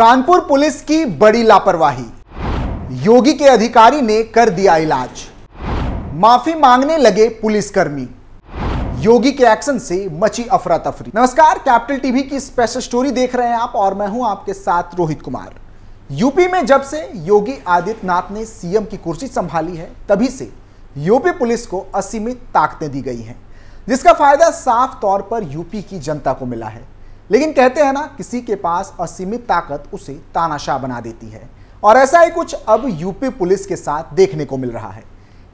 Kanpur police की बड़ी लापरवाही योगी के अधिकारी ने कर दिया इलाज माफी मांगने लगे पुलिसकर्मी योगी के एक्शन से मची अफरा तफरी नमस्कार कैपिटल टीवी की स्पेशल स्टोरी देख रहे हैं आप और मैं हूं आपके साथ रोहित कुमार यूपी में जब से योगी आदित्यनाथ ने सीएम की कुर्सी संभाली है तभी से यूपी पुलिस को असीमित ताकतें दी गई हैं जिसका फायदा साफ तौर पर यूपी की जनता को मिला है लेकिन कहते हैं ना किसी के पास असीमित ताकत उसे तानाशाह बना देती है और ऐसा ही कुछ अब यूपी पुलिस के साथ देखने को मिल रहा है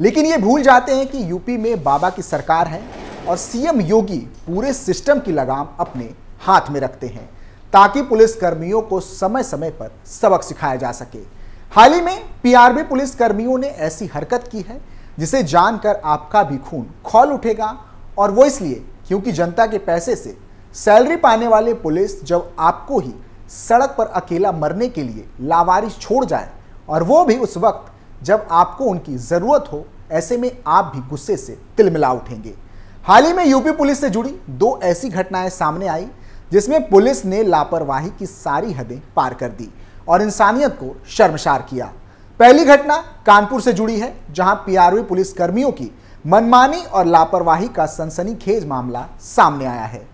लेकिन ये भूल जाते हैं कि यूपी में बाबा की सरकार है और सीएम योगी पूरे सिस्टम की लगाम अपने हाथ में रखते हैं ताकि पुलिसकर्मियों को समय समय पर सबक सिखाया जा सके हाल ही में पीआरबी पुलिसकर्मियों ने ऐसी हरकत की है जिसे जानकर आपका भी खून खोल उठेगा और वो इसलिए क्योंकि जनता के पैसे से सैलरी पाने वाले पुलिस जब आपको ही सड़क पर अकेला मरने के लिए लावारिस छोड़ जाए और वो भी उस वक्त जब आपको उनकी ज़रूरत हो ऐसे में आप भी गुस्से से तिलमिला उठेंगे हाल ही में यूपी पुलिस से जुड़ी दो ऐसी घटनाएं सामने आई जिसमें पुलिस ने लापरवाही की सारी हदें पार कर दी और इंसानियत को शर्मशार किया पहली घटना कानपुर से जुड़ी है जहां पीआरवी पुलिसकर्मियों की मनमानी और लापरवाही का सनसनीखेज मामला सामने आया है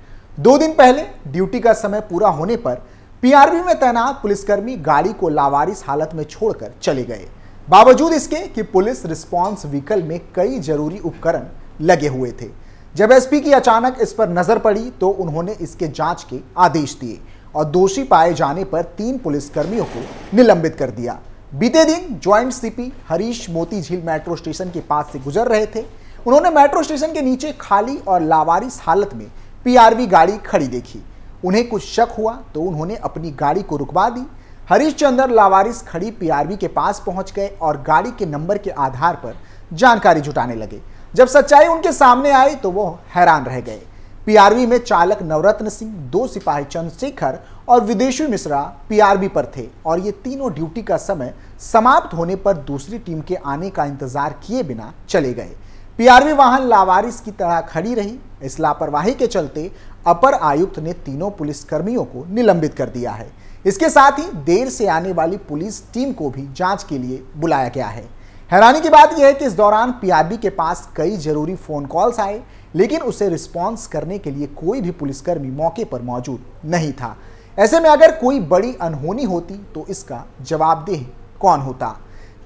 दो दिन पहले ड्यूटी का समय पूरा होने पर पीआरबी में तैनात पुलिसकर्मी गाड़ी को लावारिस हालत में छोड़कर चले गए बावजूद इसके कि पुलिस रिस्पांस व्हीकल में कई जरूरी उपकरण लगे हुए थे जब एसपी की अचानक इस पर नजर पड़ी तो उन्होंने इसके जांच के आदेश दिए और दोषी पाए जाने पर तीन पुलिसकर्मियों को निलंबित कर दिया बीते दिन ज्वाइंट सीपी हरीश मोती झील मेट्रो स्टेशन के पास से गुजर रहे थे उन्होंने मेट्रो स्टेशन के नीचे खाली और लावारिस हालत में पीआरवी गाड़ी खड़ी देखी उन्हें कुछ शक हुआ तो उन्होंने अपनी गाड़ी को रुकवा दी हरीशचंद्र लावारिस खड़ी पीआरवी के पास पहुंच गए और गाड़ी के नंबर के आधार पर जानकारी जुटाने लगे जब सच्चाई उनके सामने आई तो वो हैरान रह गए पीआरवी में चालक नवरत्न सिंह दो सिपाही चंद्रशेखर और विदेशी मिश्रा पीआरबी पर थे और ये तीनों ड्यूटी का समय समाप्त होने पर दूसरी टीम के आने का इंतजार किए बिना चले गए पीआरवी वाहन लावारिस की तरह खड़ी रही इस लापरवाही के चलते अपर आयुक्त ने तीनों पुलिसकर्मियों को निलंबित कर दिया है इसके साथ ही देर से आने वाली पुलिस टीम को भी जांच के लिए बुलाया गया है हैरानी की बात यह है कि इस दौरान पीआरबी के पास कई जरूरी फोन कॉल्स आए लेकिन उसे रिस्पॉन्स करने के लिए कोई भी पुलिसकर्मी मौके पर मौजूद नहीं था ऐसे में अगर कोई बड़ी अनहोनी होती तो इसका जवाबदेह कौन होता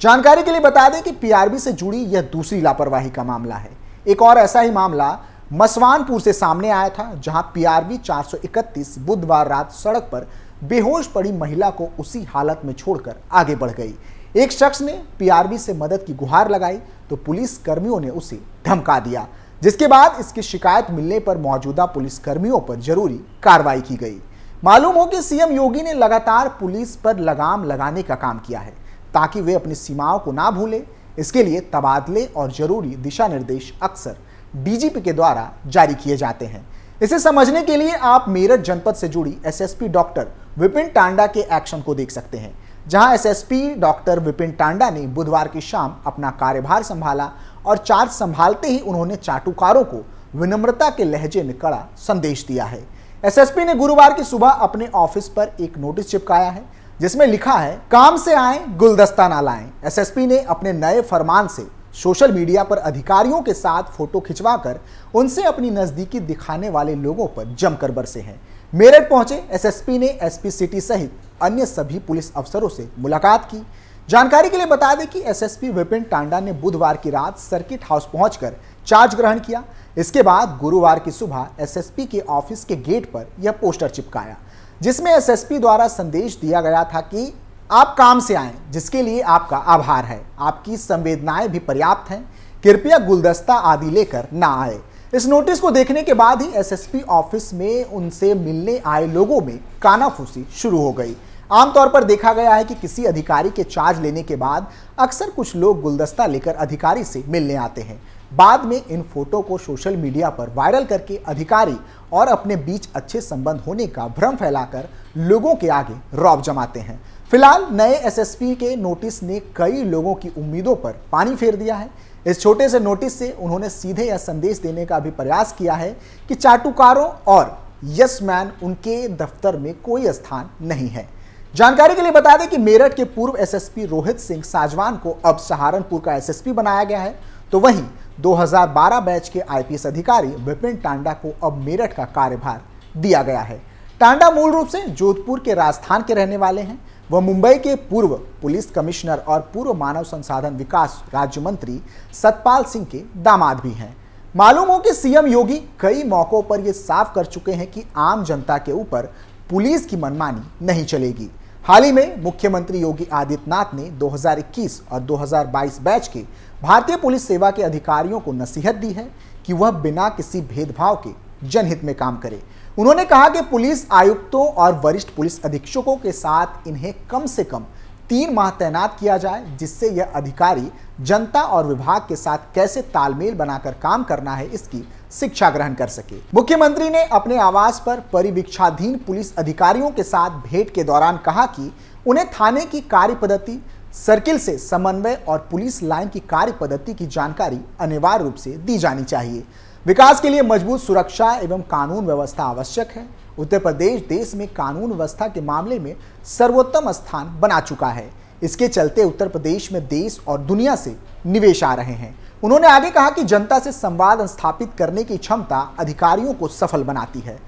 जानकारी के लिए बता दें कि पीआरबी से जुड़ी यह दूसरी लापरवाही का मामला है एक और ऐसा ही मामला मसवानपुर से सामने आया था जहां पीआरबी 431 बुधवार रात सड़क पर बेहोश पड़ी महिला को उसी हालत में छोड़कर आगे बढ़ गई एक शख्स ने पीआरबी से मदद की गुहार लगाई तो पुलिस कर्मियों ने उसे धमका दिया जिसके बाद इसकी शिकायत मिलने पर मौजूदा पुलिस कर्मियों पर जरूरी कार्रवाई की गई मालूम हो कि सीएम योगी ने लगातार पुलिस पर लगाम लगाने का काम किया है ताकि वे अपनी सीमाओं को ना भूलें इसके लिए तबादले और जरूरी दिशा निर्देश अक्सर डीजीपी के द्वारा जारी किए जाते हैं इसे समझने के लिए आप मेरठ जनपद से जुड़ी एसएसपी डॉक्टर विपिन टांडा के एक्शन को देख सकते हैं जहां एसएसपी डॉक्टर विपिन टांडा ने बुधवार की शाम अपना कार्यभार संभाला और चार्ज संभालते ही उन्होंने चाटुकारों को विनम्रता के लहजे में कड़ा संदेश दिया है एसएसपी ने गुरुवार की सुबह अपने ऑफिस पर एक नोटिस चिपकाया है जिसमें लिखा है काम से आए गुलदस्ता ना लाएं एसएसपी ने अपने नए फरमान से सोशल मीडिया पर अधिकारियों के साथ फोटो खिंचवाकर उनसे अपनी नज़दीकी दिखाने वाले लोगों पर जमकर बरसे हैं मेरठ पहुंचे एसएसपी ने एसपी सिटी सहित अन्य सभी पुलिस अफसरों से मुलाकात की जानकारी के लिए बता दें कि एसएसपी विपिन टांडा ने बुधवार की रात सर्किट हाउस पहुंचकर चार्ज ग्रहण किया इसके बाद गुरुवार की सुबह एसएसपी के ऑफिस के गेट पर यह पोस्टर चिपकाया जिसमें एसएसपी द्वारा संदेश दिया गया था कि आप काम से आए जिसके लिए आपका आभार है आपकी संवेदनाएं भी पर्याप्त हैं कृपया गुलदस्ता आदि लेकर ना आए इस नोटिस को देखने के बाद ही एसएसपी ऑफिस में उनसे मिलने आए लोगों में कानाफूसी शुरू हो गई आमतौर पर देखा गया है कि किसी अधिकारी के चार्ज लेने के बाद अक्सर कुछ लोग गुलदस्ता लेकर अधिकारी से मिलने आते हैं बाद में इन फोटो को सोशल मीडिया पर वायरल करके अधिकारी और अपने बीच अच्छे संबंध होने का भ्रम फैलाकर लोगों के आगे रौब जमाते हैं फिलहाल नए एसएसपी के नोटिस ने कई लोगों की उम्मीदों पर पानी फेर दिया है इस छोटे से नोटिस से उन्होंने सीधे यह संदेश देने का भी प्रयास किया है कि चाटुकारों और यस मैन उनके दफ्तर में कोई स्थान नहीं है जानकारी के लिए बता दें कि मेरठ के पूर्व एसएसपी रोहित सिंह साजवान को अब सहारनपुर का एसएसपी बनाया गया है तो वहीं 2012 बैच के आईपीएस अधिकारी विपिन टांडा को अब मेरठ का कार्यभार दिया गया है टांडा मूल रूप से जोधपुर के राजस्थान के रहने वाले हैं वह मुंबई के पूर्व पुलिस कमिश्नर और पूर्व मानव संसाधन विकास राज्य मंत्री सतपाल सिंह के दामाद भी हैं मालूम हो कि सीएम योगी कई मौकों पर यह साफ कर चुके हैं कि आम जनता के ऊपर पुलिस की मनमानी नहीं चलेगी हाल ही में मुख्यमंत्री योगी आदित्यनाथ ने 2021 और 2022 बैच के भारतीय पुलिस सेवा के अधिकारियों को नसीहत दी है कि वह बिना किसी भेदभाव के जनहित में काम करें उन्होंने कहा कि पुलिस आयुक्तों और वरिष्ठ पुलिस अधीक्षकों के साथ इन्हें कम से कम तीन माह तैनात किया जाए जिससे यह अधिकारी जनता और विभाग के साथ कैसे तालमेल बनाकर काम करना है इसकी शिक्षा ग्रहण कर सके मुख्यमंत्री ने अपने आवास पर परिवीक्षाधीन पुलिस अधिकारियों के साथ भेंट के दौरान कहा कि उन्हें थाने की कार्य पद्धति सर्किल से समन्वय और पुलिस लाइन की कार्य पद्धति की जानकारी अनिवार्य रूप से दी जानी चाहिए विकास के लिए मजबूत सुरक्षा एवं कानून व्यवस्था आवश्यक है उत्तर प्रदेश देश में कानून व्यवस्था के मामले में सर्वोत्तम स्थान बना चुका है इसके चलते उत्तर प्रदेश में देश और दुनिया से निवेश आ रहे हैं उन्होंने आगे कहा कि जनता से संवाद स्थापित करने की क्षमता अधिकारियों को सफल बनाती है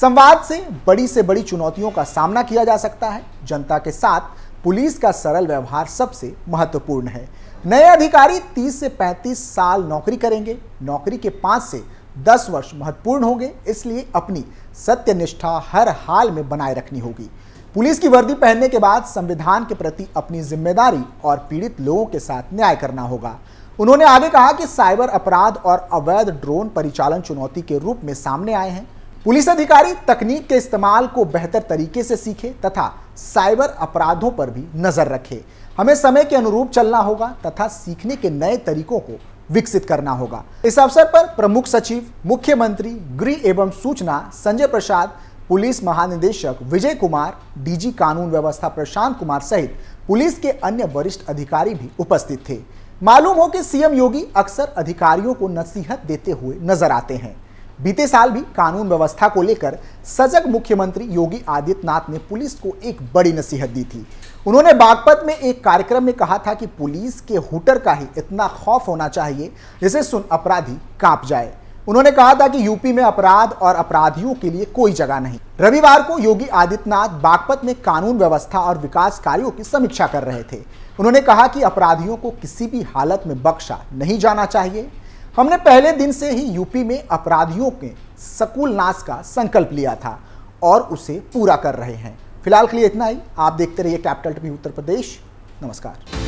संवाद से बड़ी से बड़ी चुनौतियों का सामना किया जा सकता है जनता के साथ पुलिस का सरल व्यवहार सबसे महत्वपूर्ण है नए अधिकारी 30 से 35 साल नौकरी करेंगे नौकरी के 5 से दस वर्ष महत्वपूर्ण होंगे इसलिए अपनी सत्यनिष्ठा हर हाल में बनाए रखनी होगी पुलिस की वर्दी पहनने के बाद संविधान के प्रति अपनी जिम्मेदारी और पीड़ित लोगों के साथ न्याय करना होगा उन्होंने आगे कहा कि साइबर अपराध और अवैध ड्रोन परिचालन चुनौती के रूप में सामने आए हैं पुलिस अधिकारी तकनीक के इस्तेमाल को बेहतर तरीके से सीखे तथा साइबर अपराधों पर भी नजर रखे हमें समय के अनुरूप चलना होगा तथा सीखने के नए तरीकों को विकसित करना होगा इस अवसर पर प्रमुख सचिव मुख्यमंत्री गृह एवं सूचना संजय प्रसाद पुलिस महानिदेशक विजय कुमार डीजी कानून व्यवस्था प्रशांत कुमार सहित पुलिस के अन्य वरिष्ठ अधिकारी भी उपस्थित थे मालूम हो कि सीएम योगी अक्सर अधिकारियों को नसीहत देते हुए नजर आते हैं बीते साल भी कानून व्यवस्था को लेकर सजग मुख्यमंत्री योगी आदित्यनाथ ने पुलिस को एक बड़ी नसीहत दी थी उन्होंने बागपत में एक कार्यक्रम में कहा था कि पुलिस के हुटर का ही इतना खौफ होना चाहिए जिसे सुन अपराधी कांप जाए उन्होंने कहा था कि यूपी में अपराध और अपराधियों के लिए कोई जगह नहीं रविवार को योगी आदित्यनाथ बागपत में कानून व्यवस्था और विकास कार्यों की समीक्षा कर रहे थे उन्होंने कहा कि अपराधियों को किसी भी हालत में बख्शा नहीं जाना चाहिए हमने पहले दिन से ही यूपी में अपराधियों के सकुल नाश का संकल्प लिया था और उसे पूरा कर रहे हैं फिलहाल के लिए इतना ही आप देखते रहिए कैपिटल टीवी उत्तर प्रदेश नमस्कार